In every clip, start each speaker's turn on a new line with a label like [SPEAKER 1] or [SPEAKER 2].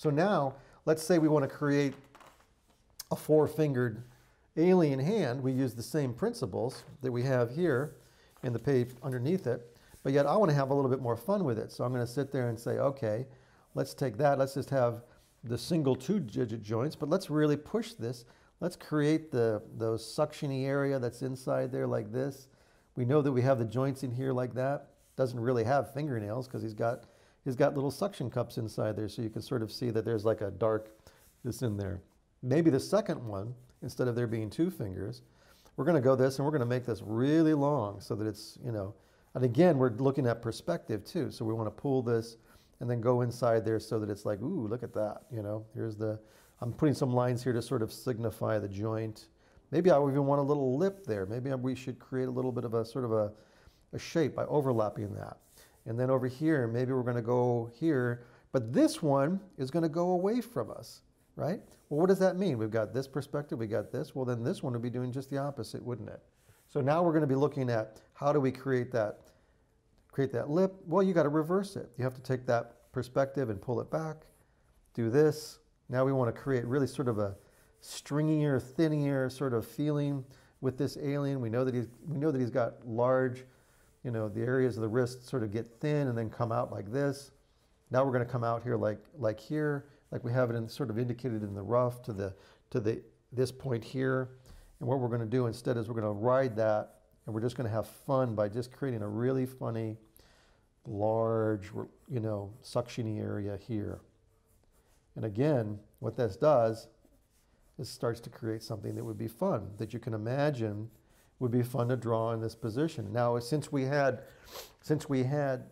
[SPEAKER 1] So now, let's say we want to create a four-fingered alien hand. We use the same principles that we have here in the page underneath it, but yet I want to have a little bit more fun with it. So I'm going to sit there and say, okay, let's take that. Let's just have the single two-digit joints, but let's really push this. Let's create the those suctiony area that's inside there like this. We know that we have the joints in here like that. Doesn't really have fingernails because he's got has got little suction cups inside there, so you can sort of see that there's like a dark this in there. Maybe the second one, instead of there being two fingers, we're going to go this and we're going to make this really long so that it's, you know, and again, we're looking at perspective too. So we want to pull this and then go inside there so that it's like, ooh, look at that. You know, here's the, I'm putting some lines here to sort of signify the joint. Maybe I even want a little lip there. Maybe we should create a little bit of a sort of a, a shape by overlapping that. And then over here, maybe we're going to go here. But this one is going to go away from us, right? Well, what does that mean? We've got this perspective, we got this. Well, then this one would be doing just the opposite, wouldn't it? So now we're going to be looking at how do we create that create that lip? Well, you got to reverse it. You have to take that perspective and pull it back. Do this. Now we want to create really sort of a stringier, thinnier sort of feeling with this alien. We know that he's we know that he's got large you know, the areas of the wrist sort of get thin and then come out like this. Now we're going to come out here like, like here, like we have it in, sort of indicated in the rough to, the, to the, this point here. And what we're going to do instead is we're going to ride that and we're just going to have fun by just creating a really funny, large, you know, suctiony area here. And again, what this does is starts to create something that would be fun that you can imagine would be fun to draw in this position. Now, since we had, since we had,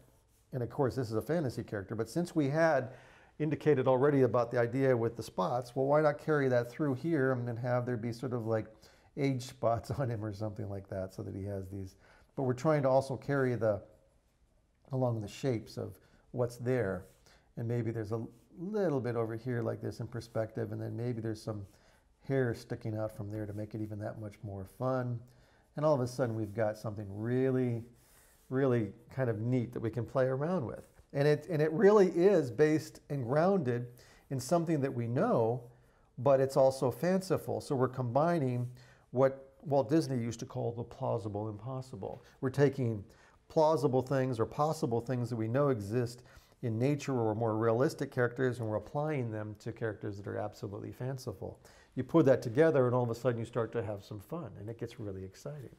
[SPEAKER 1] and of course this is a fantasy character, but since we had indicated already about the idea with the spots, well, why not carry that through here and then have there be sort of like age spots on him or something like that so that he has these. But we're trying to also carry the, along the shapes of what's there. And maybe there's a little bit over here like this in perspective, and then maybe there's some hair sticking out from there to make it even that much more fun. And all of a sudden, we've got something really, really kind of neat that we can play around with. And it, and it really is based and grounded in something that we know, but it's also fanciful. So we're combining what Walt Disney used to call the plausible impossible. We're taking plausible things or possible things that we know exist in nature or more realistic characters, and we're applying them to characters that are absolutely fanciful. You put that together, and all of a sudden you start to have some fun, and it gets really exciting.